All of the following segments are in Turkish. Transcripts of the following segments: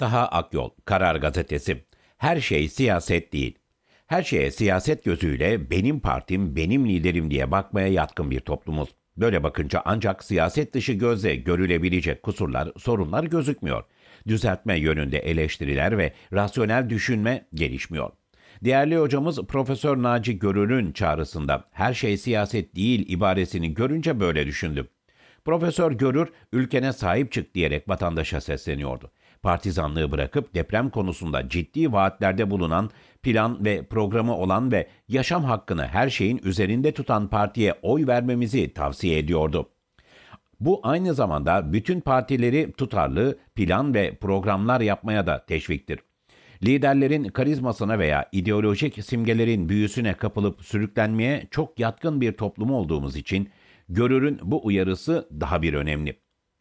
Daha Akyol, Karar Gazetesi. Her şey siyaset değil. Her şeye siyaset gözüyle benim partim, benim liderim diye bakmaya yatkın bir toplumuz. Böyle bakınca ancak siyaset dışı gözle görülebilecek kusurlar, sorunlar gözükmüyor. Düzeltme yönünde eleştiriler ve rasyonel düşünme gelişmiyor. Değerli hocamız Profesör Naci Görür'ün çağrısında her şey siyaset değil ibaresini görünce böyle düşündüm. Profesör Görür ülkene sahip çık diyerek vatandaşa sesleniyordu partizanlığı bırakıp deprem konusunda ciddi vaatlerde bulunan, plan ve programı olan ve yaşam hakkını her şeyin üzerinde tutan partiye oy vermemizi tavsiye ediyordu. Bu aynı zamanda bütün partileri tutarlı plan ve programlar yapmaya da teşviktir. Liderlerin karizmasına veya ideolojik simgelerin büyüsüne kapılıp sürüklenmeye çok yatkın bir toplum olduğumuz için görürün bu uyarısı daha bir önemli.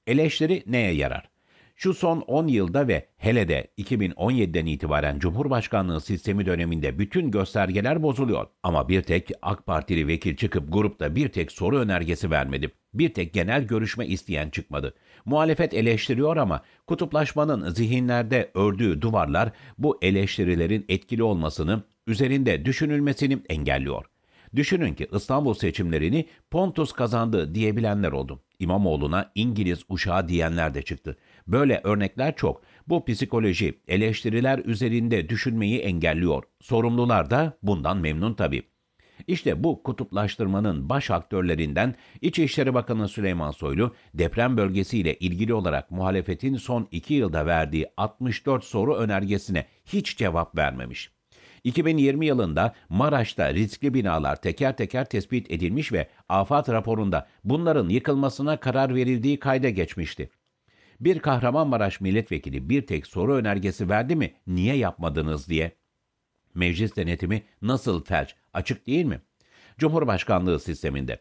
Eleştiri neye yarar? Şu son 10 yılda ve hele de 2017'den itibaren Cumhurbaşkanlığı sistemi döneminde bütün göstergeler bozuluyor. Ama bir tek AK Partili vekil çıkıp grupta bir tek soru önergesi vermedi. Bir tek genel görüşme isteyen çıkmadı. Muhalefet eleştiriyor ama kutuplaşmanın zihinlerde ördüğü duvarlar bu eleştirilerin etkili olmasını, üzerinde düşünülmesini engelliyor. Düşünün ki İstanbul seçimlerini Pontus kazandı diyebilenler oldu. İmamoğlu'na İngiliz uşağı diyenler de çıktı. Böyle örnekler çok. Bu psikoloji eleştiriler üzerinde düşünmeyi engelliyor. Sorumlular da bundan memnun tabii. İşte bu kutuplaştırmanın baş aktörlerinden İçişleri Bakanı Süleyman Soylu, deprem bölgesiyle ilgili olarak muhalefetin son iki yılda verdiği 64 soru önergesine hiç cevap vermemiş. 2020 yılında Maraş'ta riskli binalar teker teker tespit edilmiş ve afat raporunda bunların yıkılmasına karar verildiği kayda geçmişti. Bir Kahramanmaraş milletvekili bir tek soru önergesi verdi mi niye yapmadınız diye. Meclis denetimi nasıl felç açık değil mi? Cumhurbaşkanlığı sisteminde.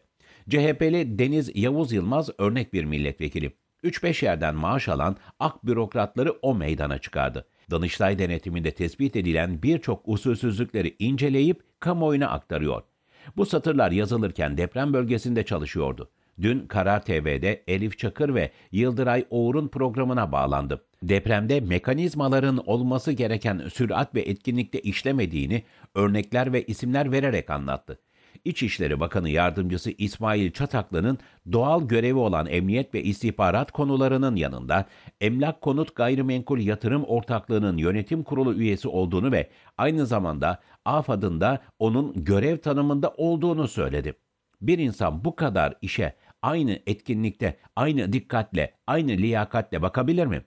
CHP'li Deniz Yavuz Yılmaz örnek bir milletvekili. 3-5 yerden maaş alan ak bürokratları o meydana çıkardı. Danıştay denetiminde tespit edilen birçok usulsüzlükleri inceleyip kamuoyuna aktarıyor. Bu satırlar yazılırken deprem bölgesinde çalışıyordu. Dün Karar TV'de Elif Çakır ve Yıldıray Oğur'un programına bağlandı. Depremde mekanizmaların olması gereken sürat ve etkinlikte işlemediğini örnekler ve isimler vererek anlattı. İçişleri Bakanı Yardımcısı İsmail Çataklı'nın doğal görevi olan emniyet ve istihbarat konularının yanında Emlak Konut Gayrimenkul Yatırım Ortaklığı'nın yönetim kurulu üyesi olduğunu ve aynı zamanda AFAD'ın da onun görev tanımında olduğunu söyledi. Bir insan bu kadar işe aynı etkinlikte, aynı dikkatle, aynı liyakatle bakabilir mi?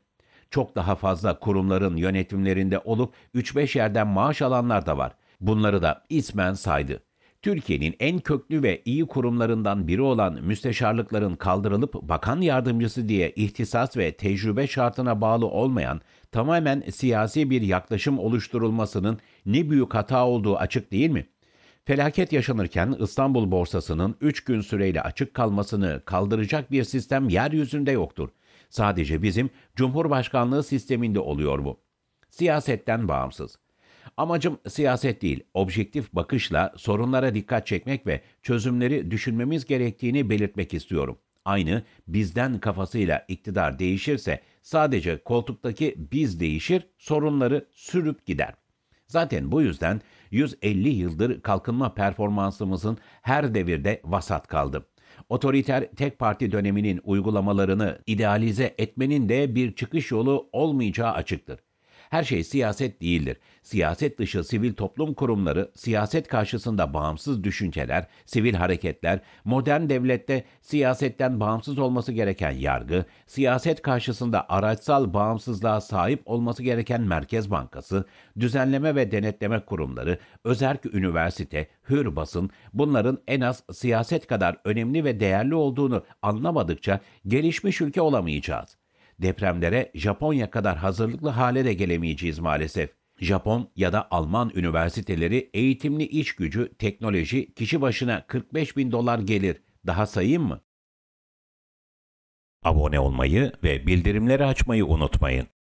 Çok daha fazla kurumların yönetimlerinde olup 3-5 yerden maaş alanlar da var. Bunları da ismen saydı. Türkiye'nin en köklü ve iyi kurumlarından biri olan müsteşarlıkların kaldırılıp bakan yardımcısı diye ihtisas ve tecrübe şartına bağlı olmayan tamamen siyasi bir yaklaşım oluşturulmasının ne büyük hata olduğu açık değil mi? Felaket yaşanırken İstanbul borsasının 3 gün süreyle açık kalmasını kaldıracak bir sistem yeryüzünde yoktur. Sadece bizim Cumhurbaşkanlığı sisteminde oluyor bu. Siyasetten bağımsız. Amacım siyaset değil, objektif bakışla sorunlara dikkat çekmek ve çözümleri düşünmemiz gerektiğini belirtmek istiyorum. Aynı bizden kafasıyla iktidar değişirse sadece koltuktaki biz değişir, sorunları sürüp gider. Zaten bu yüzden 150 yıldır kalkınma performansımızın her devirde vasat kaldı. Otoriter tek parti döneminin uygulamalarını idealize etmenin de bir çıkış yolu olmayacağı açıktır. Her şey siyaset değildir. Siyaset dışı sivil toplum kurumları, siyaset karşısında bağımsız düşünceler, sivil hareketler, modern devlette siyasetten bağımsız olması gereken yargı, siyaset karşısında araçsal bağımsızlığa sahip olması gereken Merkez Bankası, düzenleme ve denetleme kurumları, özerk üniversite, hür basın bunların en az siyaset kadar önemli ve değerli olduğunu anlamadıkça gelişmiş ülke olamayacağız. Depremlere Japonya kadar hazırlıklı hale de gelemeyeceğiz maalesef. Japon ya da Alman üniversiteleri eğitimli iş gücü, teknoloji, kişi başına 45 bin dolar gelir. Daha sayayım mı? Abone olmayı ve bildirimleri açmayı unutmayın.